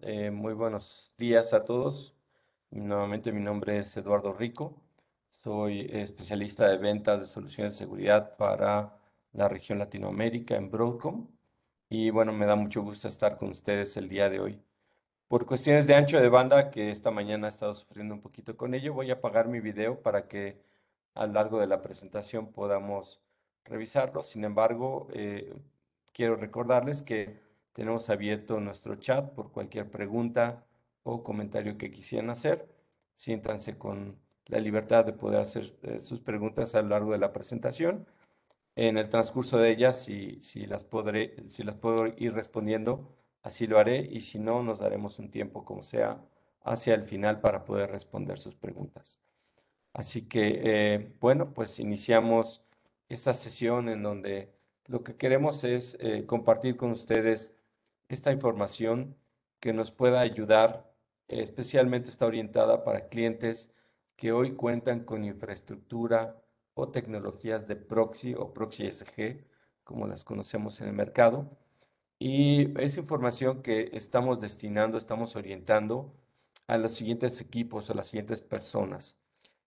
Eh, muy buenos días a todos. Nuevamente mi nombre es Eduardo Rico. Soy especialista de ventas de soluciones de seguridad para la región Latinoamérica en Broadcom. Y bueno, me da mucho gusto estar con ustedes el día de hoy. Por cuestiones de ancho de banda, que esta mañana he estado sufriendo un poquito con ello, voy a apagar mi video para que a lo largo de la presentación podamos revisarlo. Sin embargo, eh, quiero recordarles que tenemos abierto nuestro chat por cualquier pregunta o comentario que quisieran hacer. Siéntanse con la libertad de poder hacer eh, sus preguntas a lo largo de la presentación. En el transcurso de ellas, si, si, las podré, si las puedo ir respondiendo, así lo haré y si no, nos daremos un tiempo como sea hacia el final para poder responder sus preguntas. Así que, eh, bueno, pues iniciamos esta sesión en donde lo que queremos es eh, compartir con ustedes esta información que nos pueda ayudar, especialmente está orientada para clientes que hoy cuentan con infraestructura o tecnologías de proxy o proxy SG, como las conocemos en el mercado. Y es información que estamos destinando, estamos orientando a los siguientes equipos, a las siguientes personas.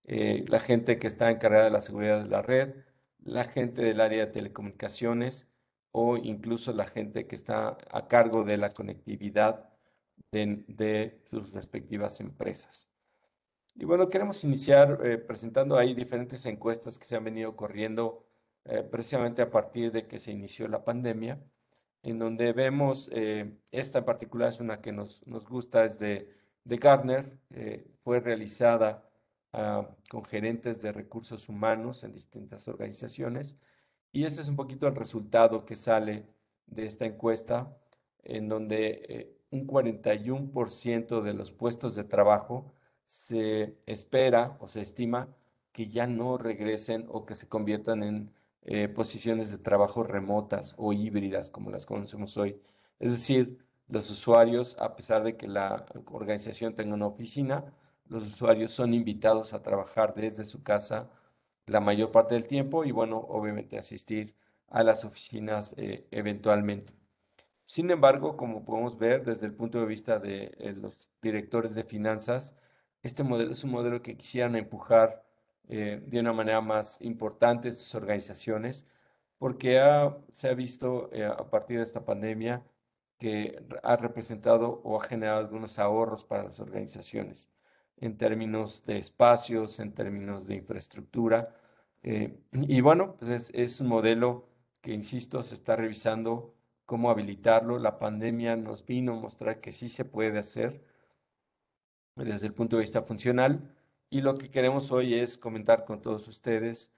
Eh, la gente que está encargada de la seguridad de la red, la gente del área de telecomunicaciones, o incluso la gente que está a cargo de la conectividad de, sus respectivas empresas. Y bueno, queremos iniciar eh, presentando ahí diferentes encuestas que se han venido corriendo eh, precisamente a partir de que se inició la pandemia, en donde vemos, eh, esta particular es una que nos, gusta, es de, de Gartner, fue realizada ah, con gerentes de recursos humanos en distintas organizaciones, y este es un poquito el resultado que sale de esta encuesta, en donde eh, un 41% de los puestos de trabajo se espera o se estima que ya no regresen o que se conviertan en eh, posiciones de trabajo remotas o híbridas como las conocemos hoy. Es decir, los usuarios, a pesar de que la organización tenga una oficina, los usuarios son invitados a trabajar desde su casa la mayor parte del tiempo y bueno, obviamente asistir a las oficinas eh, eventualmente. Sin embargo, como podemos ver desde el punto de vista de eh, los directores de finanzas, este modelo es un modelo que quisieran empujar eh, de una manera más importante sus organizaciones, porque se ha visto a partir de esta pandemia que ha representado o ha generado algunos ahorros para las organizaciones en términos de espacios, en términos de infraestructura. Eh, y bueno, pues es, es, un modelo que, insisto, se está revisando cómo habilitarlo. La pandemia nos vino a mostrar que sí se puede hacer desde el punto de vista funcional. Y lo que queremos hoy es comentar con todos ustedes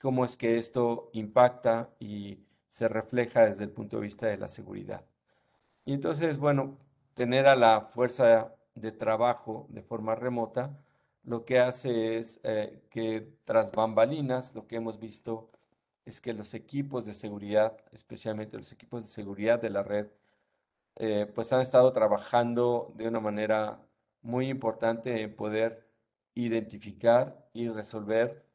cómo es que esto impacta y se refleja desde el punto de vista de la seguridad. Y entonces, bueno, tener a la fuerza de trabajo de forma remota, lo que hace es eh, que tras bambalinas, lo que hemos visto es que los equipos de seguridad, especialmente los equipos de seguridad de la red, eh, pues han estado trabajando de una manera muy importante en poder identificar y resolver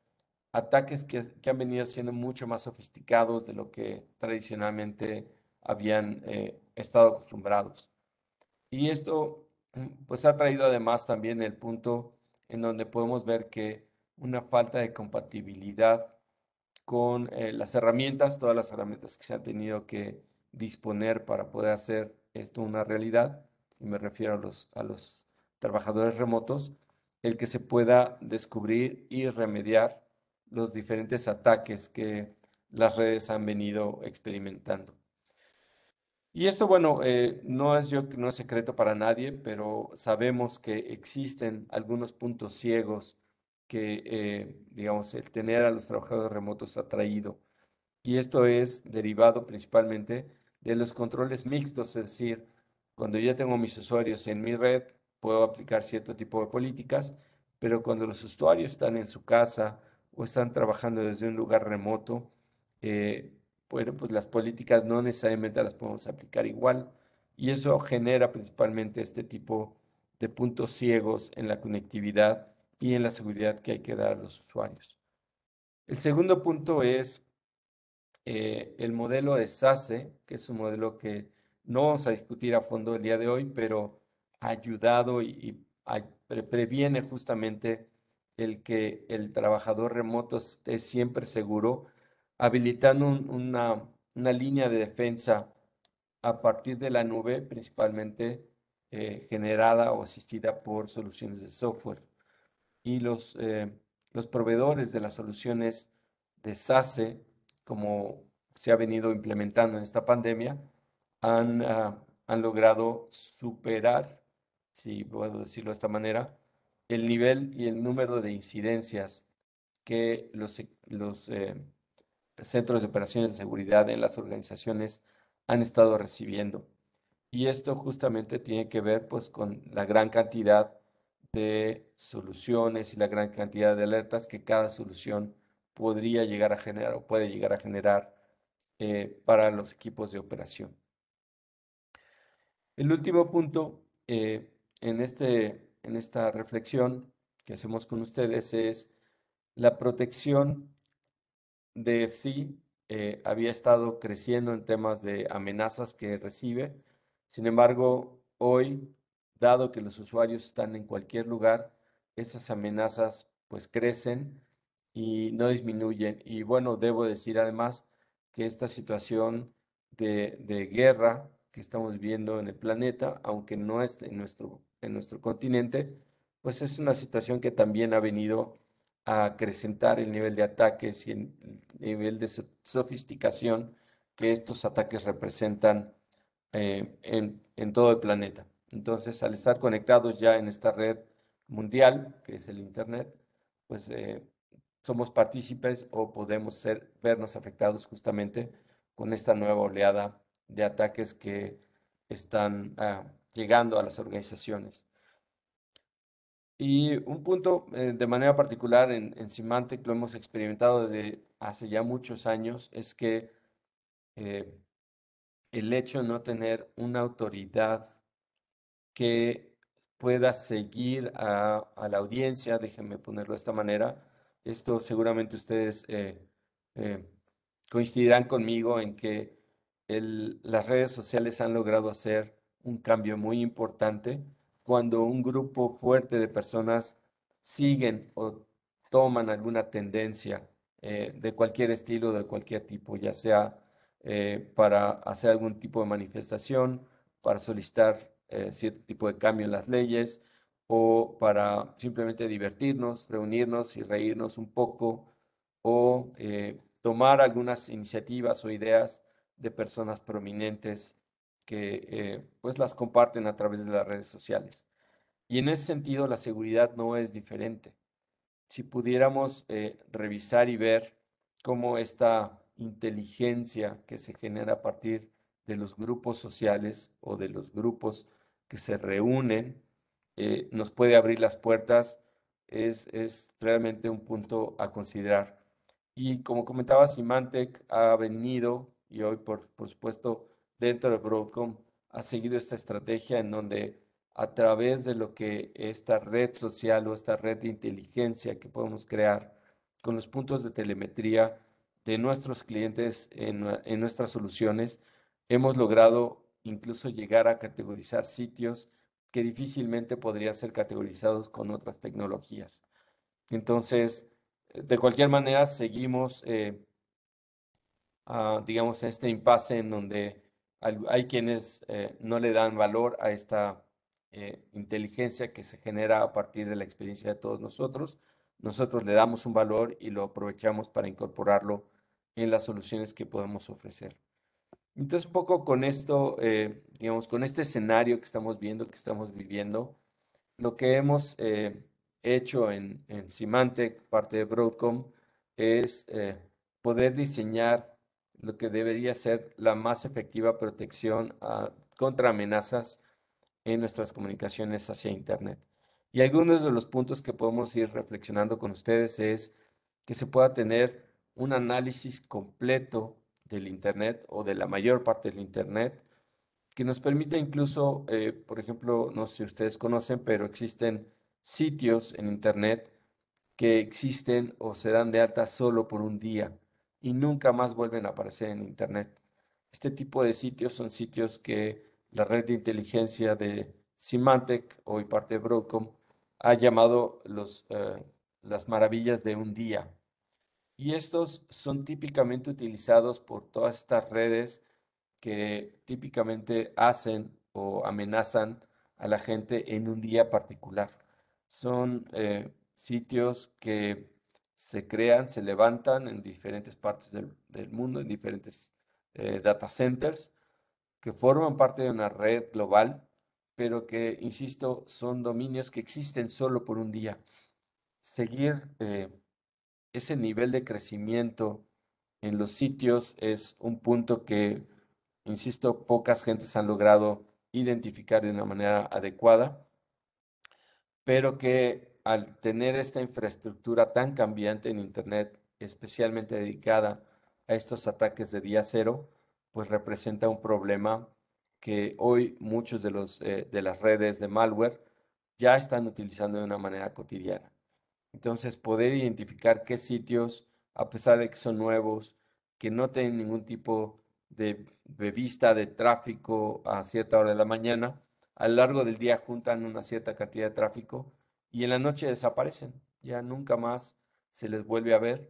ataques que, han venido siendo mucho más sofisticados de lo que tradicionalmente habían eh, estado acostumbrados. Y esto Mm, pues ha traído además también el punto en donde podemos ver que una falta de compatibilidad con eh, las herramientas, todas las herramientas que se han tenido que disponer para poder hacer esto una realidad, y me refiero a los, a los trabajadores remotos, el que se pueda descubrir y remediar los diferentes ataques que las redes han venido experimentando. Y esto, bueno, eh, no, es yo, no es secreto para nadie, pero sabemos que existen algunos puntos ciegos que, eh, digamos, el tener a los trabajadores remotos ha traído Y esto es derivado principalmente de los controles mixtos, es decir, cuando yo tengo mis usuarios en mi red, puedo aplicar cierto tipo de políticas, pero cuando los usuarios están en su casa o están trabajando desde un lugar remoto, eh, pues las políticas no necesariamente las podemos aplicar igual y eso genera principalmente este tipo de puntos ciegos en la conectividad y en la seguridad que hay que dar a los usuarios. El segundo punto es eh, el modelo de SASE, que es un modelo que no vamos a discutir a fondo el día de hoy, pero ha ayudado y, previene justamente el que el trabajador remoto esté siempre seguro habilitando una, línea de defensa a partir de la nube, principalmente eh, generada o asistida por soluciones de software. Y los, eh, los proveedores de las soluciones de SASE, como se ha venido implementando en esta pandemia, han, ah, han logrado superar, si puedo decirlo de esta manera, el nivel y el número de incidencias que los, los eh, centros de operaciones de seguridad en las organizaciones han estado recibiendo. Y esto justamente tiene que ver pues, con la gran cantidad de soluciones y la gran cantidad de alertas que cada solución podría llegar a generar o puede llegar a generar eh, para los equipos de operación. El último punto eh, en, este, en esta reflexión que hacemos con ustedes es la protección de sí eh, había estado creciendo en temas de amenazas que recibe. Sin embargo, hoy, dado que los usuarios están en cualquier lugar, esas amenazas pues crecen y no disminuyen. Y bueno, debo decir además que esta situación de, de guerra que estamos viendo en el planeta, aunque no esté en nuestro, en nuestro continente, pues es una situación que también ha venido a acrecentar el nivel de ataques y el nivel de sofisticación que estos ataques representan eh, en, todo el planeta. Entonces, al estar conectados ya en esta red mundial, que es el Internet, pues eh, somos partícipes o podemos ser, vernos afectados justamente con esta nueva oleada de ataques que están ah, llegando a las organizaciones. Y un punto eh, de manera particular en, en Symantec lo hemos experimentado desde hace ya muchos años es que eh, el hecho de no tener una autoridad que pueda seguir a, la audiencia, déjenme ponerlo de esta manera, esto seguramente ustedes eh, coincidirán conmigo en que las redes sociales han logrado hacer un cambio muy importante cuando un grupo fuerte de personas siguen o toman alguna tendencia eh, de cualquier estilo, de cualquier tipo, ya sea eh, para hacer algún tipo de manifestación, para solicitar eh, cierto tipo de cambio en las leyes o para simplemente divertirnos, reunirnos y reírnos un poco o tomar algunas iniciativas o ideas de personas prominentes que eh, pues las comparten a través de las redes sociales. Y en ese sentido la seguridad no es diferente. Si pudiéramos eh, revisar y ver cómo esta inteligencia que se genera a partir de los grupos sociales o de los grupos que se reúnen eh, nos puede abrir las puertas es, realmente un punto a considerar. Y como comentaba, Symantec ha venido y hoy, por supuesto, dentro de Broadcom ha seguido esta estrategia en donde a través de lo que esta red social o esta red de inteligencia que podemos crear con los puntos de telemetría de nuestros clientes en, nuestras soluciones, hemos logrado incluso llegar a categorizar sitios que difícilmente podrían ser categorizados con otras tecnologías. Entonces, de cualquier manera, seguimos, eh, ah, digamos, este impasse en donde hay quienes eh, no le dan valor a esta eh, inteligencia que se genera a partir de la experiencia de todos nosotros. Nosotros le damos un valor y lo aprovechamos para incorporarlo en las soluciones que podemos ofrecer. Entonces, poco con esto, eh, digamos, con este escenario que estamos viendo, que estamos viviendo, lo que hemos hecho en, en Symantec, parte de Broadcom, es poder diseñar lo que debería ser la más efectiva protección ah, contra amenazas en nuestras comunicaciones hacia Internet. Y algunos de los puntos que podemos ir reflexionando con ustedes es que se pueda tener un análisis completo del Internet o de la mayor parte del Internet, que nos permita incluso, eh, por ejemplo, no sé si ustedes conocen, pero existen sitios en Internet que existen o se dan de alta solo por un día y nunca más vuelven a aparecer en Internet. Este tipo de sitios son sitios que la red de inteligencia de Symantec, hoy parte de Broadcom, ha llamado los, eh, las maravillas de un día. Y estos son típicamente utilizados por todas estas redes que típicamente hacen o amenazan a la gente en un día particular. Son eh, sitios que se crean, se levantan en diferentes partes del, mundo, en diferentes eh, data centers, que forman parte de una red global, pero que, insisto, son dominios que existen solo por un día. Seguir eh, ese nivel de crecimiento en los sitios es un punto que, insisto, pocas gentes han logrado identificar de una manera adecuada, pero que al tener esta infraestructura tan cambiante en Internet, especialmente dedicada a estos ataques de día cero, pues representa un problema que hoy muchos de, los, eh, de las redes de malware ya están utilizando de una manera cotidiana. Entonces, poder identificar qué sitios, a pesar de que son nuevos, que no tienen ningún tipo de, de vista de tráfico a cierta hora de la mañana, a lo largo del día juntan una cierta cantidad de tráfico, y en la noche desaparecen, ya nunca más se les vuelve a ver,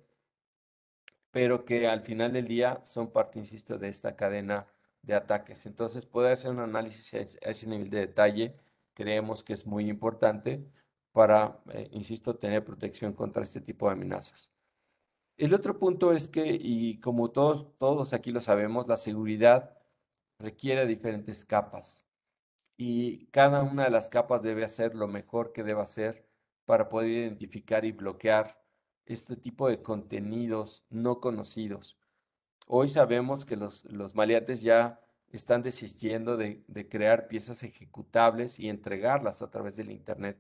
pero que al final del día son parte, insisto, de esta cadena de ataques. Entonces, poder hacer un análisis a ese nivel de detalle creemos que es muy importante para, eh, insisto, tener protección contra este tipo de amenazas. El otro punto es que, y como todos, todos aquí lo sabemos, la seguridad requiere diferentes capas y cada una de las capas debe hacer lo mejor que deba hacer para poder identificar y bloquear este tipo de contenidos no conocidos. Hoy sabemos que los, los maleantes ya están desistiendo de, crear piezas ejecutables y entregarlas a través del Internet.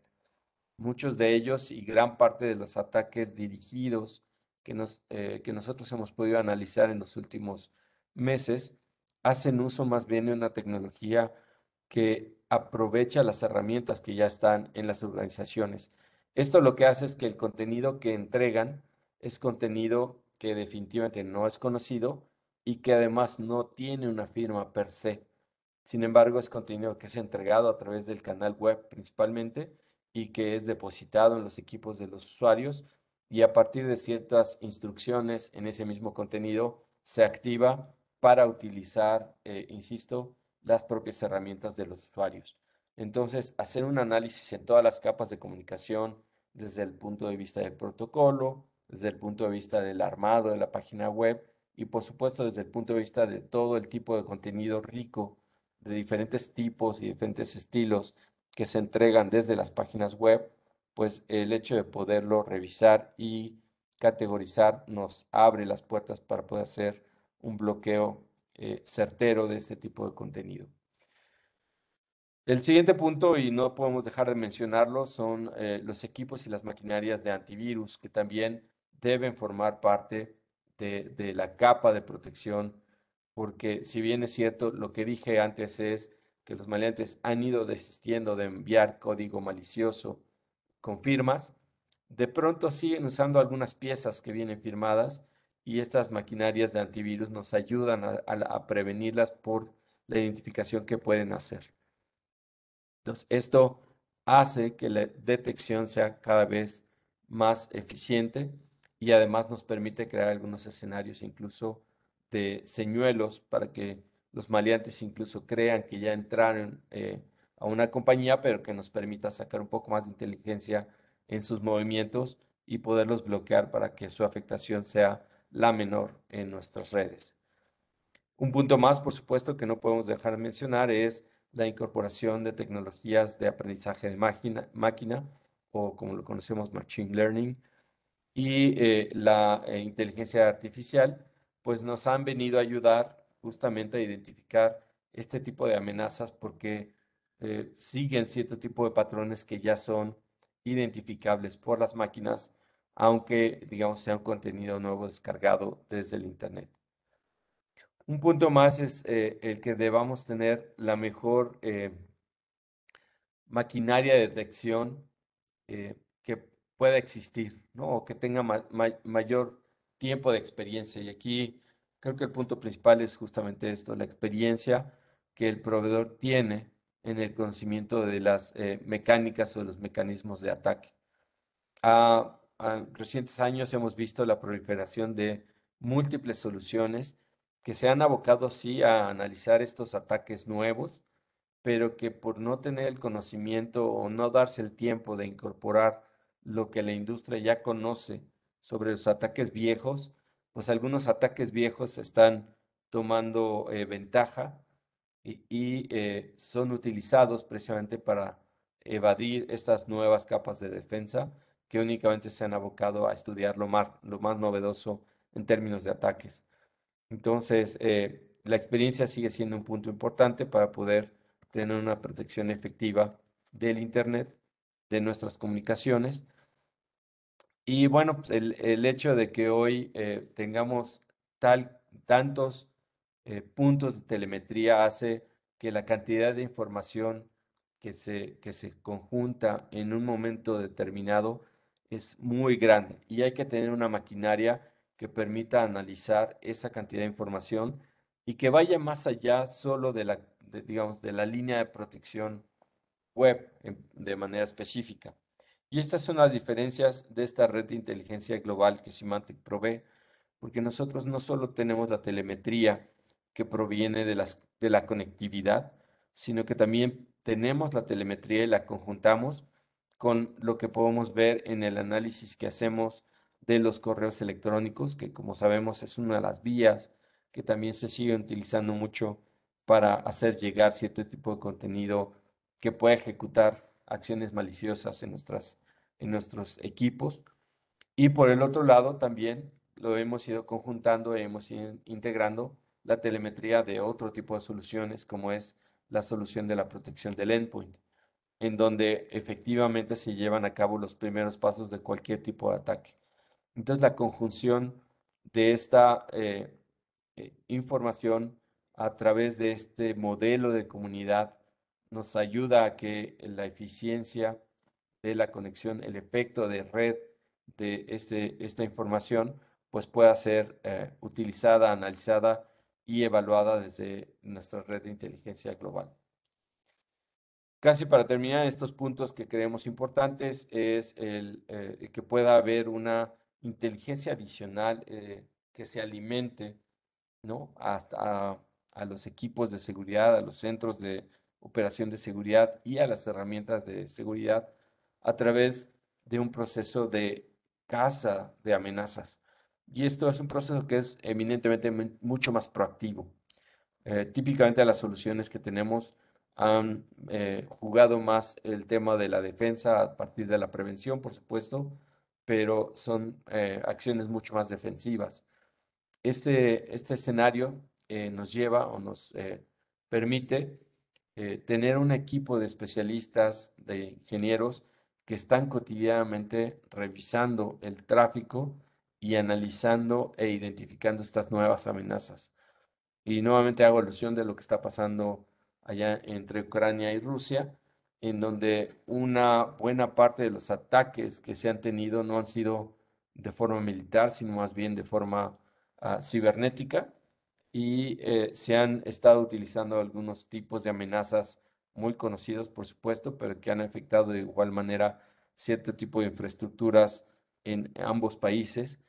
Muchos de ellos y gran parte de los ataques dirigidos que, eh, que nosotros hemos podido analizar en los últimos meses hacen uso más bien de una tecnología que aprovecha las herramientas que ya están en las organizaciones. Esto lo que hace es que el contenido que entregan es contenido que definitivamente no es conocido y que además no tiene una firma per se. Sin embargo, es contenido que es entregado a través del canal web principalmente y que es depositado en los equipos de los usuarios y a partir de ciertas instrucciones en ese mismo contenido se activa para utilizar, eh, insisto, las propias herramientas de los usuarios. Entonces, hacer un análisis en todas las capas de comunicación, desde el punto de vista del protocolo, desde el punto de vista del armado de la página web y por supuesto desde el punto de vista de todo el tipo de contenido rico, de diferentes tipos y diferentes estilos que se entregan desde las páginas web, pues el hecho de poderlo revisar y categorizar nos abre las puertas para poder hacer un bloqueo eh, certero de este tipo de contenido. El siguiente punto, y no podemos dejar de mencionarlo, son eh, los equipos y las maquinarias de antivirus, que también deben formar parte de, de la capa de protección, porque si bien es cierto, lo que dije antes es que los maleantes han ido desistiendo de enviar código malicioso con firmas, de pronto siguen usando algunas piezas que vienen firmadas y estas maquinarias de antivirus nos ayudan a, prevenirlas por la identificación que pueden hacer. Entonces, esto hace que la detección sea cada vez más eficiente y además nos permite crear algunos escenarios incluso de señuelos para que los maleantes incluso crean que ya entraron eh, a una compañía, pero que nos permita sacar un poco más de inteligencia en sus movimientos y poderlos bloquear para que su afectación sea la menor en nuestras redes. Un punto más, por supuesto, que no podemos dejar de mencionar es la incorporación de tecnologías de aprendizaje de máquina, o como lo conocemos, Machine Learning, y eh, la eh, inteligencia artificial, pues nos han venido a ayudar justamente a identificar este tipo de amenazas porque eh, siguen cierto tipo de patrones que ya son identificables por las máquinas aunque, digamos, sea un contenido nuevo descargado desde el Internet. Un punto más es eh, el que debamos tener la mejor eh, maquinaria de detección eh, que pueda existir, ¿no? O que tenga mayor tiempo de experiencia. Y aquí creo que el punto principal es justamente esto, la experiencia que el proveedor tiene en el conocimiento de las mecánicas o los mecanismos de ataque. Ah, recientes años hemos visto la proliferación de múltiples soluciones que se han abocado sí a analizar estos ataques nuevos, pero que por no tener el conocimiento o no darse el tiempo de incorporar lo que la industria ya conoce sobre los ataques viejos, pues algunos ataques viejos están tomando eh, ventaja y, eh, son utilizados precisamente para evadir estas nuevas capas de defensa que únicamente se han abocado a estudiar lo más, lo más novedoso en términos de ataques. Entonces, eh, la experiencia sigue siendo un punto importante para poder tener una protección efectiva del Internet, de nuestras comunicaciones. Y bueno, pues, el, hecho de que hoy eh, tengamos tal, tantos eh, puntos de telemetría hace que la cantidad de información que se, que se conjunta en un momento determinado es muy grande y hay que tener una maquinaria que permita analizar esa cantidad de información y que vaya más allá solo de la, digamos, de la línea de protección web em, de manera específica. Y estas son las diferencias de esta red de inteligencia global que Symantec provee, porque nosotros no solo tenemos la telemetría que proviene de, las, de la conectividad, sino que también tenemos la telemetría y la conjuntamos con lo que podemos ver en el análisis que hacemos de los correos electrónicos, que como sabemos es una de las vías que también se sigue utilizando mucho para hacer llegar cierto tipo de contenido que pueda ejecutar acciones maliciosas en, nuestras, en nuestros equipos. Y por el otro lado también lo hemos ido conjuntando e hemos ido integrando la telemetría de otro tipo de soluciones, como es la solución de la protección del endpoint en donde efectivamente se llevan a cabo los primeros pasos de cualquier tipo de ataque. Entonces la conjunción de esta eh, eh, información a través de este modelo de comunidad nos ayuda a que la eficiencia de la conexión, el efecto de red de este, esta información, pues pueda ser eh, utilizada, analizada y evaluada desde nuestra red de inteligencia global. Casi para terminar, estos puntos que creemos importantes es el, eh, que pueda haber una inteligencia adicional eh, que se alimente ¿no? Hasta a, los equipos de seguridad, a los centros de operación de seguridad y a las herramientas de seguridad a través de un proceso de caza de amenazas. Y esto es un proceso que es eminentemente mucho más proactivo. Eh, típicamente las soluciones que tenemos han eh, jugado más el tema de la defensa a partir de la prevención, por supuesto, pero son eh, acciones mucho más defensivas. Este, este escenario eh, nos lleva o nos permite tener un equipo de especialistas, de ingenieros, que están cotidianamente revisando el tráfico y analizando e identificando estas nuevas amenazas. Y nuevamente hago alusión de lo que está pasando allá entre Ucrania y Rusia, en donde una buena parte de los ataques que se han tenido no han sido de forma militar, sino más bien de forma ah, cibernética, y eh, se han estado utilizando algunos tipos de amenazas muy conocidos, por supuesto, pero que han afectado de igual manera cierto tipo de infraestructuras en ambos países,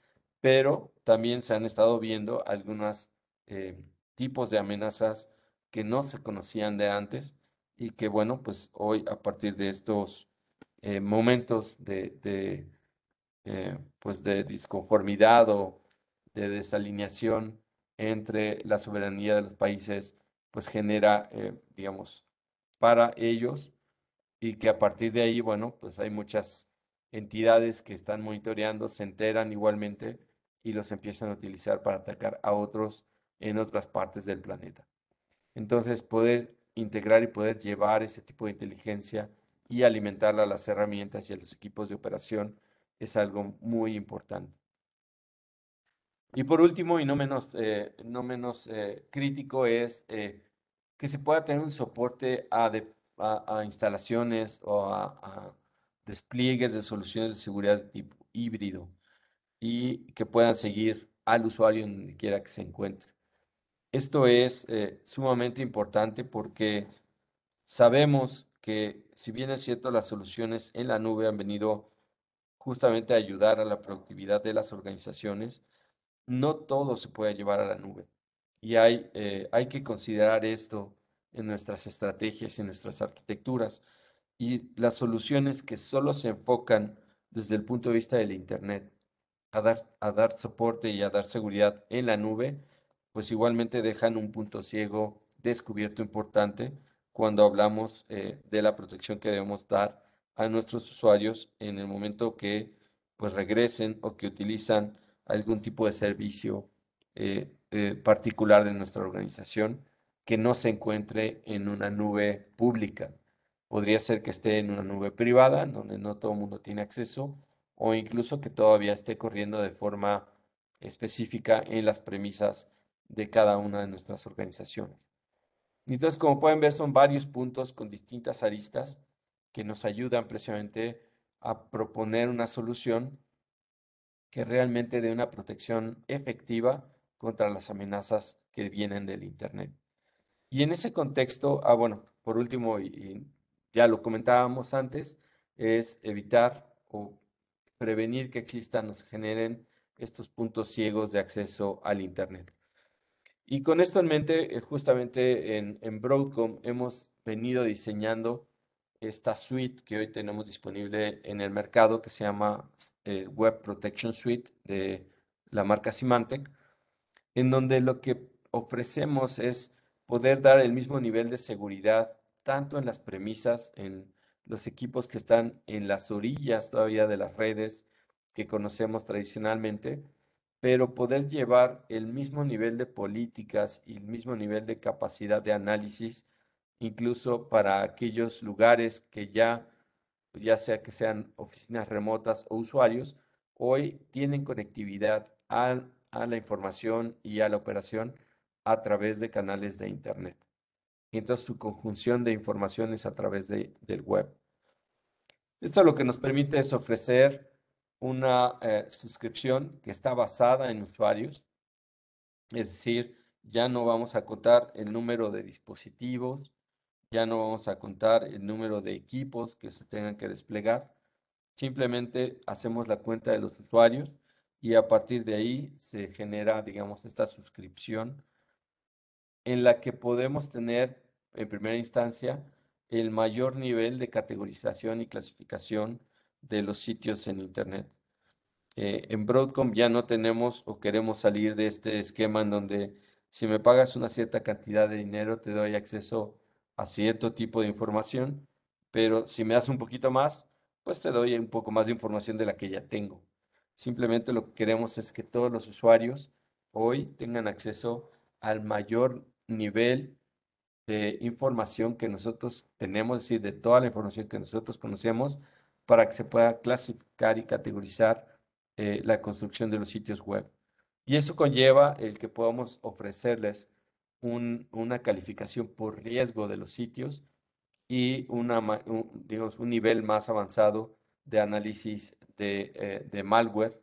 pero también se han estado viendo algunos eh, tipos de amenazas que no se conocían de antes y que bueno, pues hoy a partir de estos eh, momentos de, eh, pues de disconformidad o de desalineación entre la soberanía de los países, pues genera, eh, digamos, para ellos y que a partir de ahí, bueno, pues hay muchas entidades que están monitoreando, se enteran igualmente y los empiezan a utilizar para atacar a otros en otras partes del planeta. Entonces, poder integrar y poder llevar ese tipo de inteligencia y alimentarla a las herramientas y a los equipos de operación es algo muy importante. Y por último, y no menos, eh, no menos eh, crítico, es eh, que se pueda tener un soporte a, instalaciones o a, a, despliegues de soluciones de seguridad híbrido y que puedan seguir al usuario donde quiera que se encuentre. Esto es eh, sumamente importante porque sabemos que si bien es cierto, las soluciones en la nube han venido justamente a ayudar a la productividad de las organizaciones, no todo se puede llevar a la nube. Y hay, eh, que considerar esto en nuestras estrategias y nuestras arquitecturas. Y las soluciones que solo se enfocan desde el punto de vista del Internet a dar, a dar soporte y a dar seguridad en la nube, pues igualmente dejan un punto ciego descubierto importante cuando hablamos eh, de la protección que debemos dar a nuestros usuarios en el momento que pues regresen o que utilizan algún tipo de servicio eh, eh, particular de nuestra organización que no se encuentre en una nube pública. Podría ser que esté en una nube privada, donde no todo el mundo tiene acceso, o incluso que todavía esté corriendo de forma específica en las premisas de cada una de nuestras organizaciones. Entonces, como pueden ver, son varios puntos con distintas aristas que nos ayudan precisamente a proponer una solución que realmente dé una protección efectiva contra las amenazas que vienen del Internet. Y en ese contexto, ah, bueno, por último, y, ya lo comentábamos antes, es evitar o prevenir que existan o se generen estos puntos ciegos de acceso al Internet. Y con esto en mente, eh, justamente en, Broadcom hemos venido diseñando esta suite que hoy tenemos disponible en el mercado que se llama eh, Web Protection Suite de la marca Symantec, en donde lo que ofrecemos es poder dar el mismo nivel de seguridad tanto en las premisas, en los equipos que están en las orillas todavía de las redes que conocemos tradicionalmente, pero poder llevar el mismo nivel de políticas y el mismo nivel de capacidad de análisis, incluso para aquellos lugares que ya, ya sea que sean oficinas remotas o usuarios, hoy tienen conectividad a, la información y a la operación a través de canales de Internet. entonces su conjunción de informaciones a través del web. Esto lo que nos permite es ofrecer una eh, suscripción que está basada en usuarios, es decir, ya no vamos a contar el número de dispositivos, ya no vamos a contar el número de equipos que se tengan que desplegar, simplemente hacemos la cuenta de los usuarios y a partir de ahí se genera, digamos, esta suscripción en la que podemos tener en primera instancia el mayor nivel de categorización y clasificación de los sitios en Internet. Eh, en Broadcom ya no tenemos o queremos salir de este esquema en donde si me pagas una cierta cantidad de dinero te doy acceso a cierto tipo de información, pero si me das un poquito más, pues te doy un poco más de información de la que ya tengo. Simplemente lo que queremos es que todos los usuarios hoy tengan acceso al mayor nivel de información que nosotros tenemos, es decir, de toda la información que nosotros conocemos, para que se pueda clasificar y categorizar eh, la construcción de los sitios web. Y eso conlleva el que podamos ofrecerles una calificación por riesgo de los sitios y un, digamos, un nivel más avanzado de análisis eh, de, malware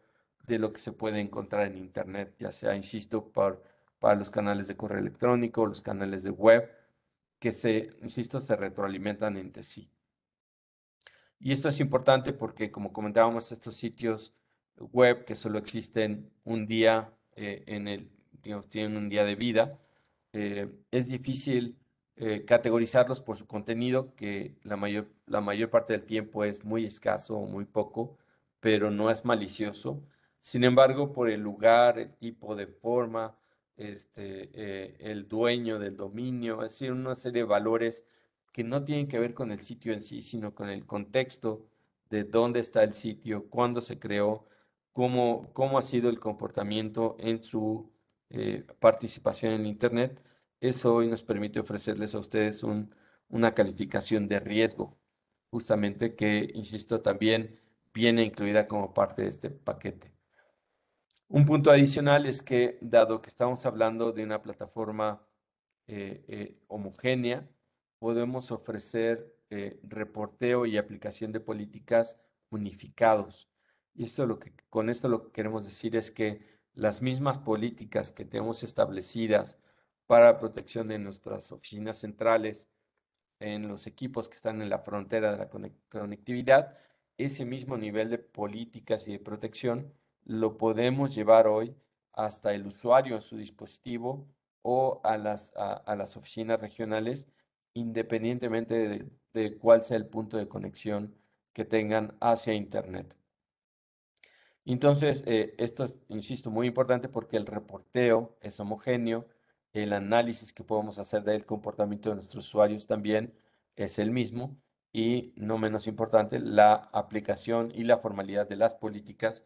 de lo que se puede encontrar en Internet, ya sea, insisto, por, para los canales de correo electrónico, los canales de web, que se, insisto, se retroalimentan entre sí. Y esto es importante porque, como comentábamos, estos sitios web que solo existen un día eh, en el, tienen un día de vida, eh, es difícil eh, categorizarlos por su contenido, que la mayor, la mayor parte del tiempo es muy escaso o muy poco, pero no es malicioso. Sin embargo, por el lugar, el tipo de forma, este, el dueño del dominio, es decir, una serie de valores que no tienen que ver con el sitio en sí, sino con el contexto de dónde está el sitio, cuándo se creó, cómo, cómo ha sido el comportamiento en su eh, participación en Internet. Eso hoy nos permite ofrecerles a ustedes una calificación de riesgo, justamente que, insisto, también viene incluida como parte de este paquete. Un punto adicional es que, dado que estamos hablando de una plataforma eh, eh, homogénea, podemos ofrecer eh, reporteo y aplicación de políticas unificados. Y lo que, con esto lo que queremos decir es que las mismas políticas que tenemos establecidas para protección de nuestras oficinas centrales, en los equipos que están en la frontera de la conectividad, ese mismo nivel de políticas y de protección lo podemos llevar hoy hasta el usuario en su dispositivo o a las, a las oficinas regionales independientemente de, cuál sea el punto de conexión que tengan hacia Internet. Entonces, eh, esto es, insisto, muy importante porque el reporteo es homogéneo, el análisis que podemos hacer del comportamiento de nuestros usuarios también es el mismo y, no menos importante, la aplicación y la formalidad de las políticas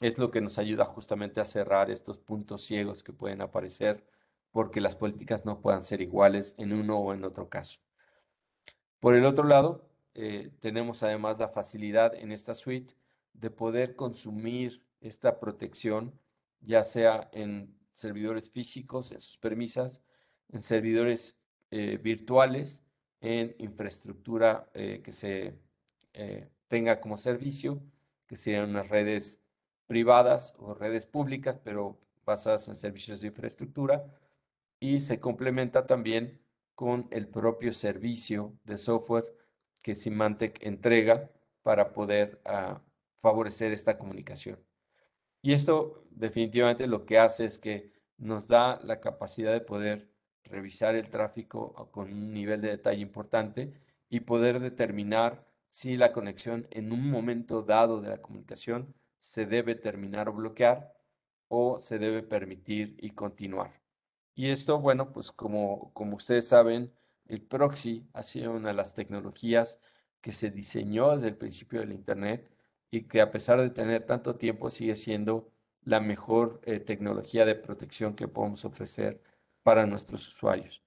es lo que nos ayuda justamente a cerrar estos puntos ciegos que pueden aparecer porque las políticas no puedan ser iguales en uno o en otro caso. Por el otro lado, eh, tenemos además la facilidad en esta suite de poder consumir esta protección, ya sea en servidores físicos, en sus permisas, en servidores eh, virtuales, en infraestructura eh, que se tenga como servicio, que sean unas redes privadas o redes públicas, pero basadas en servicios de infraestructura, y se complementa también con el propio servicio de software que Symantec entrega para poder ah, favorecer esta comunicación. Y esto definitivamente lo que hace es que nos da la capacidad de poder revisar el tráfico ah, con un nivel de detalle importante y poder determinar si la conexión en un momento dado de la comunicación se debe terminar o bloquear o se debe permitir y continuar. Y esto, bueno, pues como, ustedes saben, el proxy ha sido una de las tecnologías que se diseñó desde el principio del Internet y que a pesar de tener tanto tiempo sigue siendo la mejor eh, tecnología de protección que podemos ofrecer para nuestros usuarios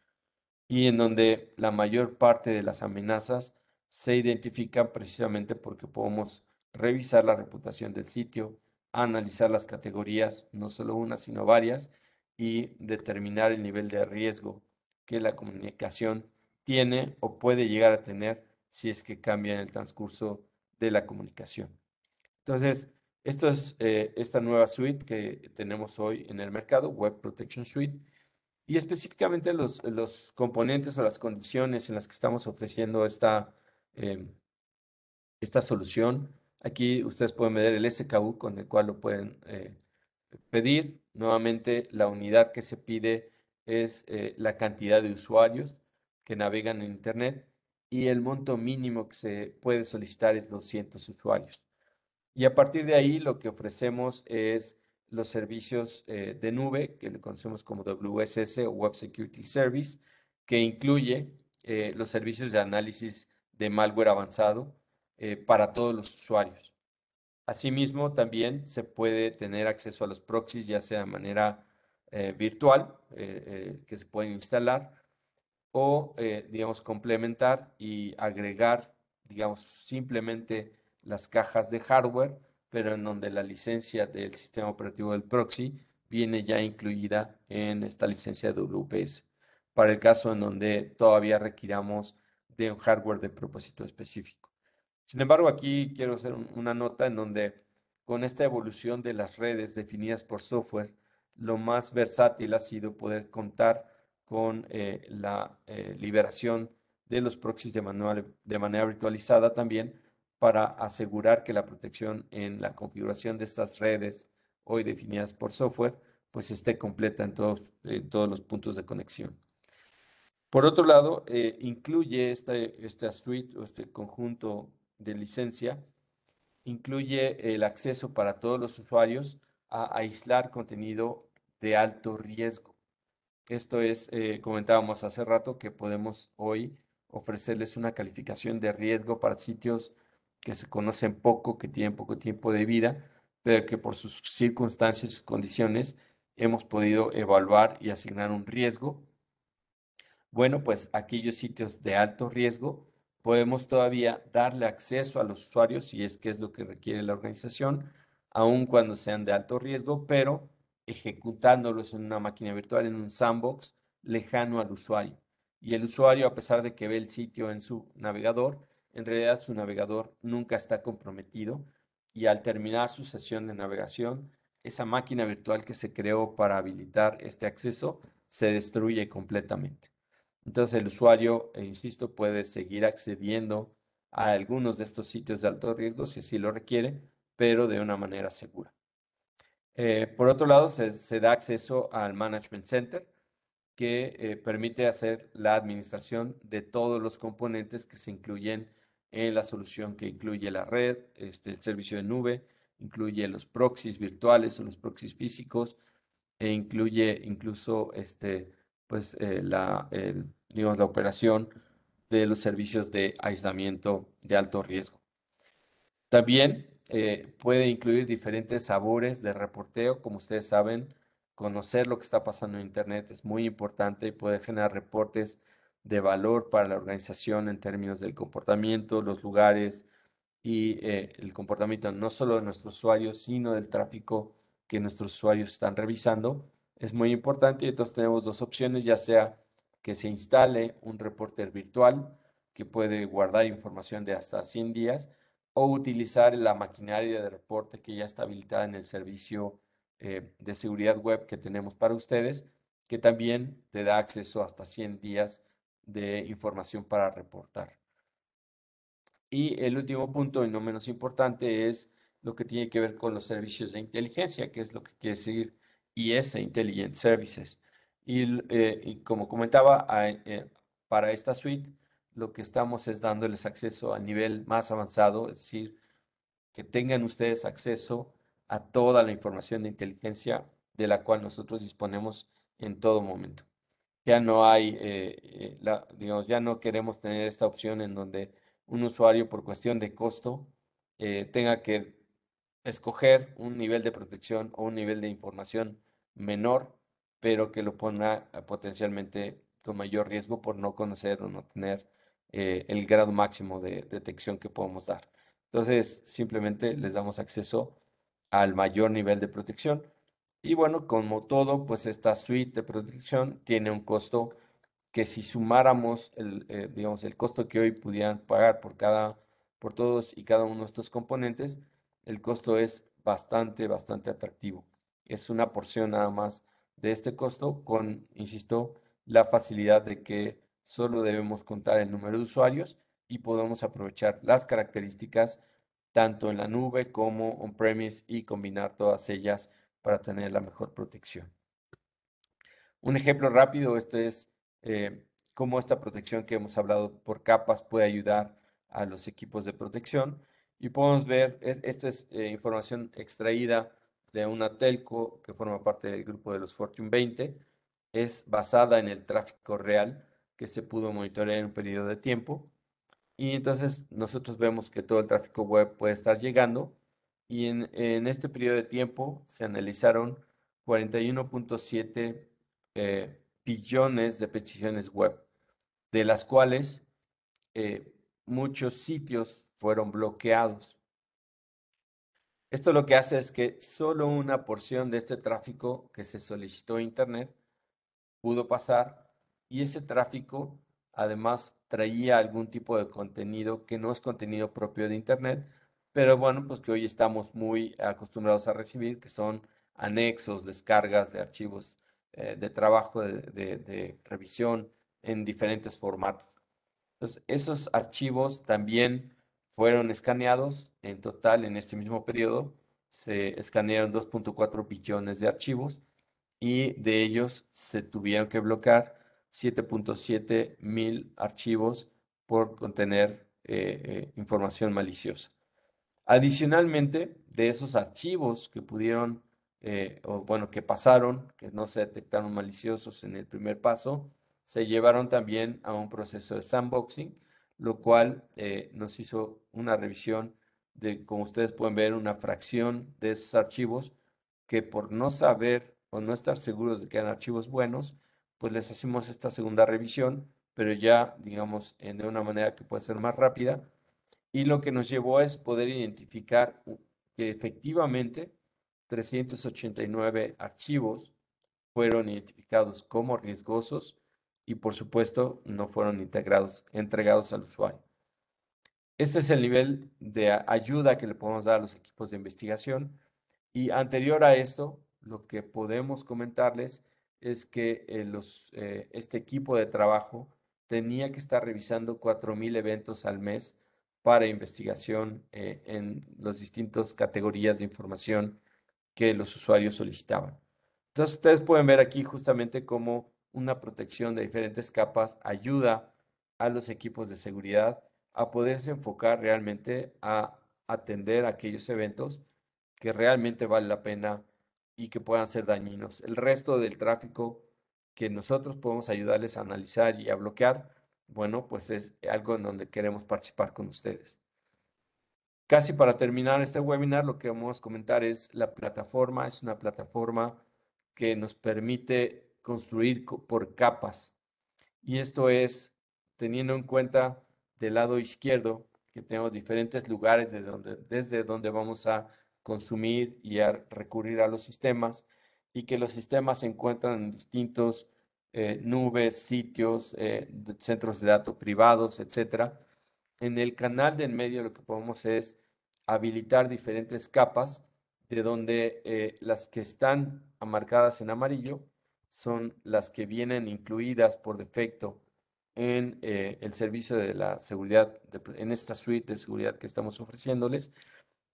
y en donde la mayor parte de las amenazas se identifican precisamente porque podemos revisar la reputación del sitio, analizar las categorías, no solo una, sino varias, y determinar el nivel de riesgo que la comunicación tiene o puede llegar a tener si es que cambia en el transcurso de la comunicación. Entonces, esto es eh, esta nueva suite que tenemos hoy en el mercado, Web Protection Suite, y específicamente los, los componentes o las condiciones en las que estamos ofreciendo esta, em, esta solución. Aquí ustedes pueden ver el SKU con el cual lo pueden eh, pedir. Nuevamente, la unidad que se pide es eh, la cantidad de usuarios que navegan en Internet y el monto mínimo que se puede solicitar es 200 usuarios. Y a partir de ahí lo que ofrecemos es los servicios eh, de nube, que le conocemos como WSS o Web Security Service, que incluye eh, los servicios de análisis de malware avanzado para todos los usuarios. Asimismo, también se puede tener acceso a los proxies, ya sea de manera eh, virtual, eh, eh, que se pueden instalar, o, digamos, complementar y agregar, digamos, simplemente las cajas de hardware, pero en donde la licencia del sistema operativo del proxy viene ya incluida en esta licencia de WPS, para el caso en donde todavía requiramos de un hardware de propósito específico. Sin embargo, aquí quiero hacer una nota en donde con esta evolución de las redes definidas por software, lo más versátil ha sido poder contar con eh, la eh, liberación de los proxies de, manual, de manera virtualizada también para asegurar que la protección en la configuración de estas redes hoy definidas por software pues esté completa en todos, los puntos de conexión. Por otro lado, eh, incluye esta este suite o este conjunto de licencia incluye el acceso para todos los usuarios a aislar contenido de alto riesgo. Esto es, eh, comentábamos hace rato que podemos hoy ofrecerles una calificación de riesgo para sitios que se conocen poco, que tienen poco tiempo de vida, pero que por sus circunstancias, sus condiciones, hemos podido evaluar y asignar un riesgo. Bueno, pues aquellos sitios de alto riesgo podemos todavía darle acceso a los usuarios, si es que es lo que requiere la organización, aun cuando sean de alto riesgo, pero ejecutándolos en una máquina virtual, en un sandbox lejano al usuario. Y el usuario, a pesar de que ve el sitio en su navegador, en realidad su navegador nunca está comprometido y al terminar su sesión de navegación, esa máquina virtual que se creó para habilitar este acceso se destruye completamente. Entonces el usuario, eh, insisto, puede seguir accediendo a algunos de estos sitios de alto riesgo si así lo requiere, pero de una manera segura. Eh, por otro lado, se, da acceso al Management Center, que eh, permite hacer la administración de todos los componentes que se incluyen en la solución, que incluye la red, este, el servicio de nube, incluye los proxies virtuales o los proxies físicos, e incluye incluso este, pues, eh, la, eh, digamos, la operación de los servicios de aislamiento de alto riesgo. También eh, puede incluir diferentes sabores de reporteo, como ustedes saben, conocer lo que está pasando en Internet es muy importante, y puede generar reportes de valor para la organización en términos del comportamiento, los lugares y el comportamiento no solo de nuestros usuarios, sino del tráfico que nuestros usuarios están revisando es muy importante y entonces tenemos dos opciones, ya sea que se instale un reporter virtual que puede guardar información de hasta 100 días o utilizar la maquinaria de reporte que ya está habilitada en el servicio eh, de seguridad web que tenemos para ustedes, que también te da acceso hasta 100 días de información para reportar. Y el último punto, y no menos importante, es lo que tiene que ver con los servicios de inteligencia, que es lo que quiere decir IS, Intelligent Services. Y, eh, como comentaba, eh, para esta suite lo que estamos es dándoles acceso a nivel más avanzado, es decir, que tengan ustedes acceso a toda la información de inteligencia de la cual nosotros disponemos en todo momento. Ya no hay, eh, la, digamos, ya no queremos tener esta opción en donde un usuario por cuestión de costo tenga que escoger un nivel de protección o un nivel de información menor, pero que lo ponga ah, potencialmente con mayor riesgo por no conocer o no tener eh, el grado máximo de detección que podemos dar. Entonces, simplemente les damos acceso al mayor nivel de protección. Y bueno, como todo, pues esta suite de protección tiene un costo que si sumáramos el, eh, digamos, el costo que hoy pudieran pagar por cada, por todos y cada uno de estos componentes, el costo es bastante, bastante atractivo es una porción nada más de este costo con, insisto, la facilidad de que solo debemos contar el número de usuarios y podemos aprovechar las características tanto en la nube como on-premise y combinar todas ellas para tener la mejor protección. Un ejemplo rápido, esto es eh, cómo esta protección que hemos hablado por capas puede ayudar a los equipos de protección. Y podemos ver, esta es eh, información extraída de una telco que forma parte del grupo de los Fortune 20 es basada en el tráfico real que se pudo monitorear en un periodo de tiempo. Y entonces nosotros vemos que todo el tráfico web puede estar llegando y en, este periodo de tiempo se analizaron 41.7 eh, billones de peticiones web, de las cuales eh, muchos sitios fueron bloqueados. Esto lo que hace es que solo una porción de este tráfico que se solicitó a Internet pudo pasar y ese tráfico además traía algún tipo de contenido que no es contenido propio de Internet, pero bueno, pues que hoy estamos muy acostumbrados a recibir, que son anexos, descargas de archivos eh, de trabajo, de, de revisión en diferentes formatos. Entonces, esos archivos también fueron escaneados. En total, en este mismo periodo, se escanearon 2.4 billones de archivos y de ellos se tuvieron que bloquear 7.7 mil archivos por contener eh, eh, información maliciosa. Adicionalmente, de esos archivos que pudieron, eh, o bueno, que pasaron, que no se detectaron maliciosos en el primer paso, se llevaron también a un proceso de sandboxing lo cual eh, nos hizo una revisión de, como ustedes pueden ver, una fracción de esos archivos que por no saber o no estar seguros de que eran archivos buenos, pues les hacemos esta segunda revisión, pero ya, digamos, de una manera que puede ser más rápida. Y lo que nos llevó es poder identificar que efectivamente 389 archivos fueron identificados como riesgosos y por supuesto no fueron integrados, entregados al usuario. Este es el nivel de ayuda que le podemos dar a los equipos de investigación y anterior a esto, lo que podemos comentarles es que eh, los, eh, este equipo de trabajo tenía que estar revisando 4.000 eventos al mes para investigación eh, en las distintas categorías de información que los usuarios solicitaban. Entonces, ustedes pueden ver aquí justamente cómo una protección de diferentes capas ayuda a los equipos de seguridad a poderse enfocar realmente a atender aquellos eventos que realmente vale la pena y que puedan ser dañinos. El resto del tráfico que nosotros podemos ayudarles a analizar y a bloquear, bueno, pues es algo en donde queremos participar con ustedes. Casi para terminar este webinar, lo que vamos a comentar es la plataforma. Es una plataforma que nos permite construir por capas. Y esto es teniendo en cuenta del lado izquierdo que tenemos diferentes lugares desde donde, desde donde vamos a consumir y a recurrir a los sistemas y que los sistemas se encuentran en distintos eh, nubes, sitios, eh, centros de datos privados, etcétera. En el canal de en medio lo que podemos es habilitar diferentes capas de donde eh, las que están marcadas en amarillo son las que vienen incluidas por defecto en eh, el servicio de la seguridad, en esta suite de seguridad que estamos ofreciéndoles,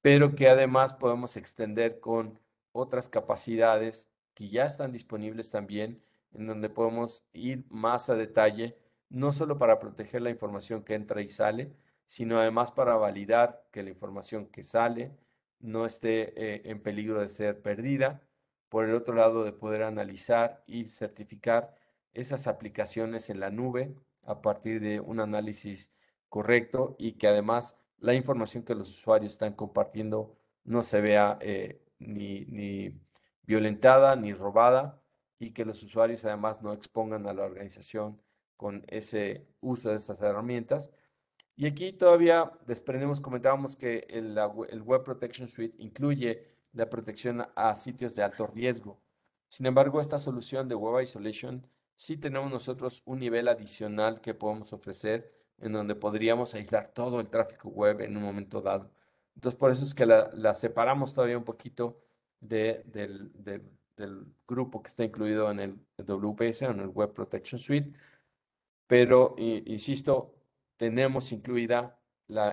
pero que además podemos extender con otras capacidades que ya están disponibles también, en donde podemos ir más a detalle, no solo para proteger la información que entra y sale, sino además para validar que la información que sale no esté eh, en peligro de ser perdida por el otro lado de poder analizar y certificar esas aplicaciones en la nube a partir de un análisis correcto y que además la información que los usuarios están compartiendo no se vea eh, ni, violentada ni robada y que los usuarios además no expongan a la organización con ese uso de esas herramientas. Y aquí todavía desprendemos, comentábamos que el Web Protection Suite incluye la protección a sitios de alto riesgo. Sin embargo, esta solución de Web Isolation sí tenemos nosotros un nivel adicional que podemos ofrecer en donde podríamos aislar todo el tráfico web en un momento dado. Entonces, por eso es que la, separamos todavía un poquito del, grupo que está incluido en el WPS, en el Web Protection Suite. Pero, insisto, tenemos incluida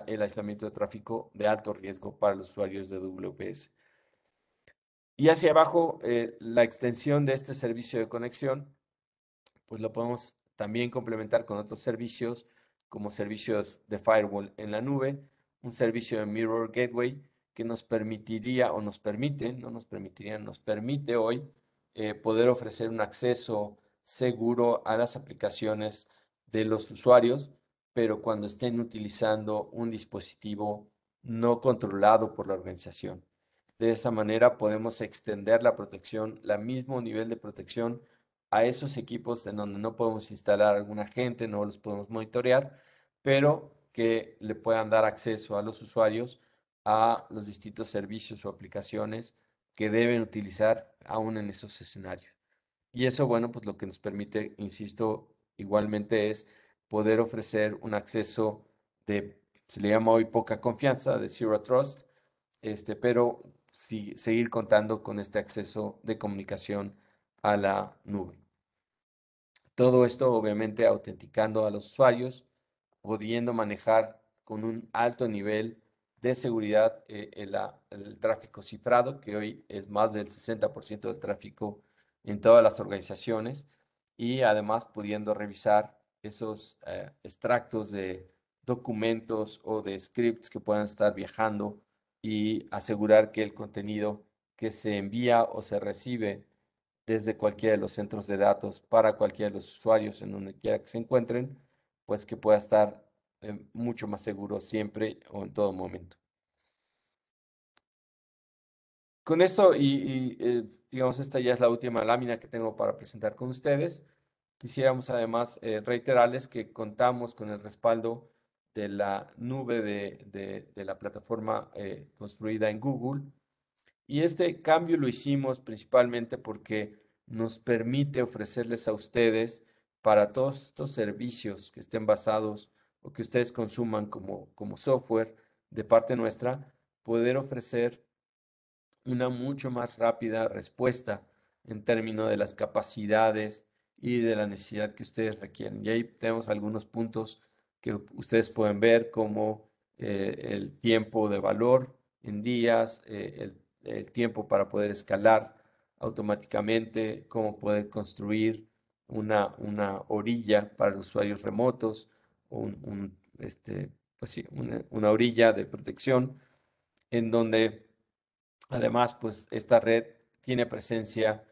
el aislamiento de tráfico de alto riesgo para los usuarios de WPS. Y hacia abajo, eh, la extensión de este servicio de conexión, pues lo podemos también complementar con otros servicios, como servicios de firewall en la nube, un servicio de Mirror Gateway que nos permitiría o nos permite, no nos permitiría, nos permite hoy eh, poder ofrecer un acceso seguro a las aplicaciones de los usuarios, pero cuando estén utilizando un dispositivo no controlado por la organización. De esa manera podemos extender la protección, el mismo nivel de protección a esos equipos en donde no podemos instalar a alguna gente, no los podemos monitorear, pero que le puedan dar acceso a los usuarios a los distintos servicios o aplicaciones que deben utilizar aún en esos escenarios. Y eso, bueno, pues lo que nos permite, insisto, igualmente es poder ofrecer un acceso de, se le llama hoy poca confianza, de zero trust, este, pero seguir contando con este acceso de comunicación a la nube. Todo esto obviamente autenticando a los usuarios, pudiendo manejar con un alto nivel de seguridad eh, ah, el, tráfico cifrado, que hoy es más del 60% del tráfico en todas las organizaciones, y además pudiendo revisar esos eh, extractos de documentos o de scripts que puedan estar viajando y asegurar que el contenido que se envía o se recibe desde cualquiera de los centros de datos para cualquiera de los usuarios en donde quiera que se encuentren, pues que pueda estar eh, mucho más seguro siempre o en todo momento. Con esto, y, eh, digamos, esta ya es la última lámina que tengo para presentar con ustedes, quisiéramos además eh, reiterarles que contamos con el respaldo de la nube de, de, la plataforma eh, construida en Google. Y este cambio lo hicimos principalmente porque nos permite ofrecerles a ustedes para todos estos servicios que estén basados o que ustedes consuman como, como software de parte nuestra, poder ofrecer una mucho más rápida respuesta en términos de las capacidades y de la necesidad que ustedes requieren. Y ahí tenemos algunos puntos que ustedes pueden ver como eh, el tiempo de valor en días, eh, el, tiempo para poder escalar automáticamente, cómo poder construir una, una orilla para los usuarios remotos, un, un, este, pues una, una, orilla de protección, en donde además pues esta red tiene presencia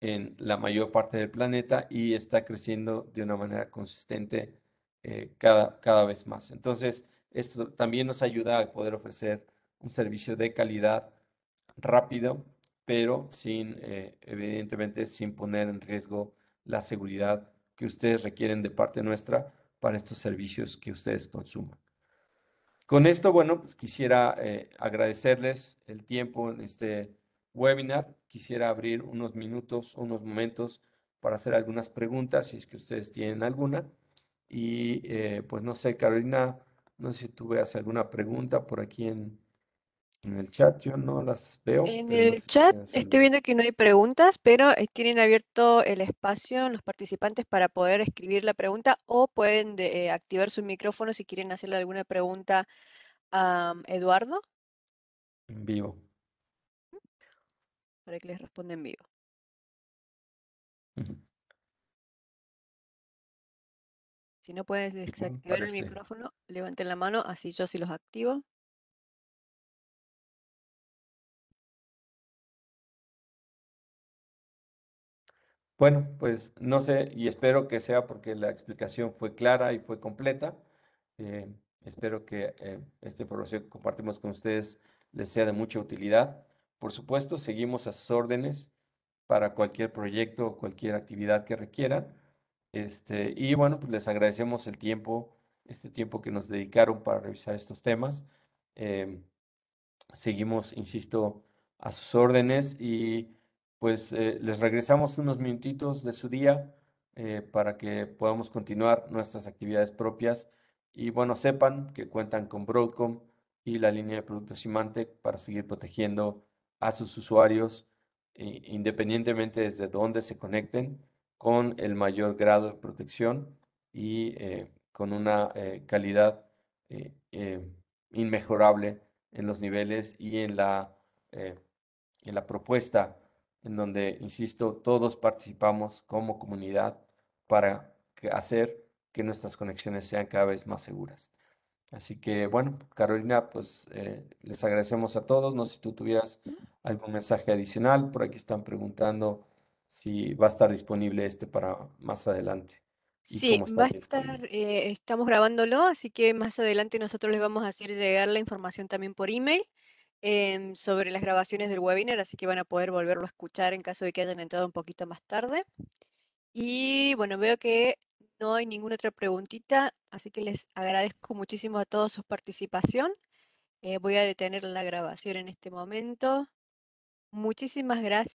en la mayor parte del planeta y está creciendo de una manera consistente eh, cada, cada vez más. Entonces, esto también nos ayuda a poder ofrecer un servicio de calidad rápido, pero sin, eh, evidentemente, sin poner en riesgo la seguridad que ustedes requieren de parte nuestra para estos servicios que ustedes consuman. Con esto, bueno, pues, quisiera eh, agradecerles el tiempo en este webinar. Quisiera abrir unos minutos, unos momentos para hacer algunas preguntas, si es que ustedes tienen alguna. Y eh, pues no sé, Carolina, no sé si tú veas alguna pregunta por aquí en, en el chat, yo no las veo. En el chat estoy viendo que no hay preguntas, pero eh, tienen abierto el espacio los participantes para poder escribir la pregunta o pueden eh, activar su micrófono si quieren hacerle alguna pregunta a mm, Eduardo. En vivo. Para que les responda en vivo. Si no puedes desactivar el micrófono, levanten la mano, así yo sí los activo. Bueno, pues no sé y espero que sea porque la explicación fue clara y fue completa. Eh, espero que este esta información que compartimos con ustedes les sea de mucha utilidad. Por supuesto, seguimos a sus órdenes para cualquier proyecto o cualquier actividad que requieran este, y bueno, pues les agradecemos el tiempo, este tiempo que nos dedicaron para revisar estos temas. Em, seguimos, insisto, a sus órdenes y pues eh, les regresamos unos minutitos de su día eh, para que podamos continuar nuestras actividades propias y bueno, sepan que cuentan con Broadcom y la línea de productos Symantec para seguir protegiendo a sus usuarios eh, independientemente desde dónde se conecten con el mayor grado de protección y eh, con una eh, calidad eh, inmejorable en los niveles y en la, en la propuesta en donde, insisto, todos participamos como comunidad para hacer que nuestras conexiones sean cada vez más seguras. Así que bueno, Carolina, pues les agradecemos a todos. No sé si tú tuvieras algún mensaje adicional. Por aquí están preguntando si va a estar disponible este para más adelante. sí, va a estar, eh, estamos grabándolo, así que más adelante nosotros les vamos a hacer llegar la información también por email em, sobre las grabaciones del webinar, así que van a poder volverlo a escuchar en caso de que hayan entrado un poquito más tarde. Y bueno, veo que no hay ninguna otra preguntita, así que les agradezco muchísimo a todos su participación. Eh, voy a detener la grabación en este momento. Muchísimas gracias.